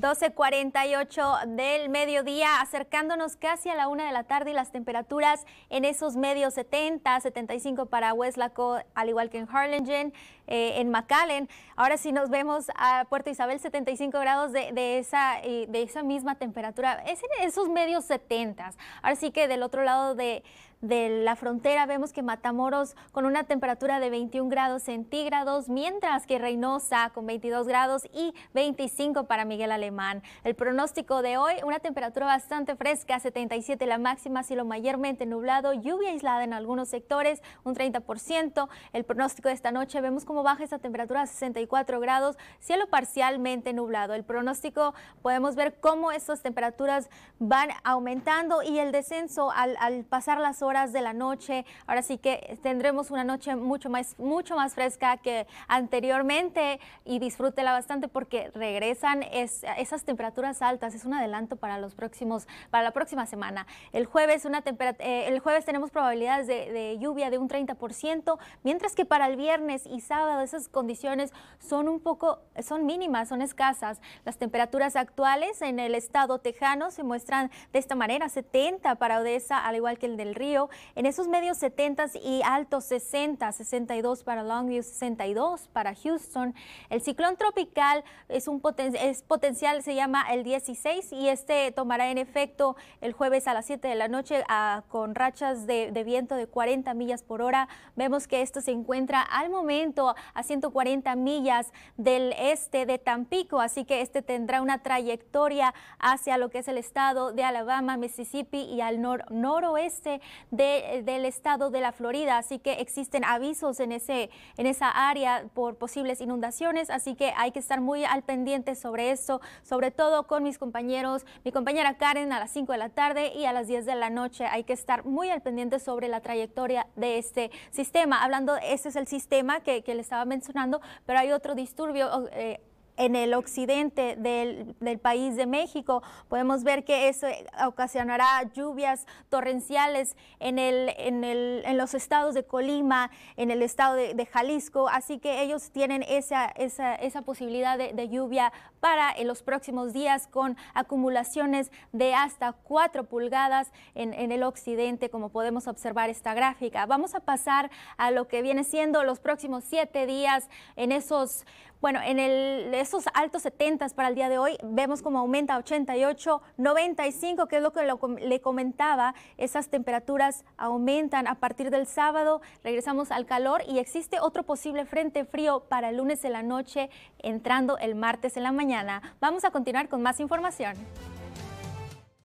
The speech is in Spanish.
12.48 del mediodía, acercándonos casi a la una de la tarde y las temperaturas en esos medios 70, 75 para Westlaco, al igual que en Harlingen, eh, en McAllen. Ahora sí nos vemos a Puerto Isabel, 75 grados de, esa, eh, de esa misma temperatura. Es en esos medios 70. Ahora sí que del otro lado de, de la frontera vemos que Matamoros con una temperatura de 21 grados centígrados, mientras que Reynosa con 22 grados y 25 para Miguel Alemán. El pronóstico de hoy, una temperatura bastante fresca, 77 la máxima, cielo mayormente nublado, lluvia aislada en algunos sectores, un 30%. El pronóstico de esta noche vemos como baja esa temperatura a 64 grados, cielo parcialmente nublado. El pronóstico podemos ver cómo estas temperaturas van aumentando y el descenso al, pasar las horas de la noche. Ahora sí que tendremos una noche mucho más, mucho más fresca que anteriormente y disfrútela bastante porque regresan es, esas temperaturas altas. Es un adelanto para los próximos, para la próxima semana. El jueves, una eh, el jueves tenemos probabilidades de, de lluvia de un 30%, mientras que para el viernes y sábado de esas condiciones son un poco, son mínimas, son escasas. Las temperaturas actuales en el estado tejano se muestran de esta manera, 70 para Odessa, al igual que el del río. En esos medios 70 y altos 60, 62 para Longview, 62 para Houston. El ciclón tropical es un es potencial, se llama el 16 y este tomará en efecto el jueves a las 7 de la noche ah, con rachas de, de viento de 40 millas por hora. Vemos que esto se encuentra al momento a 140 millas del este de Tampico, así que este tendrá una trayectoria hacia lo que es el estado de Alabama, Mississippi y al noroeste del estado de la Florida, así que existen avisos en, en esa área por posibles inundaciones, así que hay que estar muy al pendiente sobre eso, sobre todo con mis compañeros, mi compañera Karen a las 5 de la tarde y a las 10 de la noche. Hay que estar muy al pendiente sobre la trayectoria de este sistema. Hablando, este es el sistema que les estaba mencionando, pero hay otro disturbio. Eh, en el occidente del, país de México. Podemos ver que eso eh, ocasionará lluvias torrenciales en, el, en, los estados de Colima, en el estado de, Jalisco, así que ellos tienen esa, esa, posibilidad de, lluvia para en los próximos días con acumulaciones de hasta 4 pulgadas en, en el occidente, como podemos observar esta gráfica. Vamos a pasar a lo que viene siendo los próximos siete días en esos, bueno, en el esos altos 70 para el día de hoy, vemos como aumenta a 88, 95, que es lo que le comentaba, esas temperaturas aumentan a partir del sábado, regresamos al calor y existe otro posible frente frío para el lunes en la noche, entrando el martes en la mañana. Vamos a continuar con más información.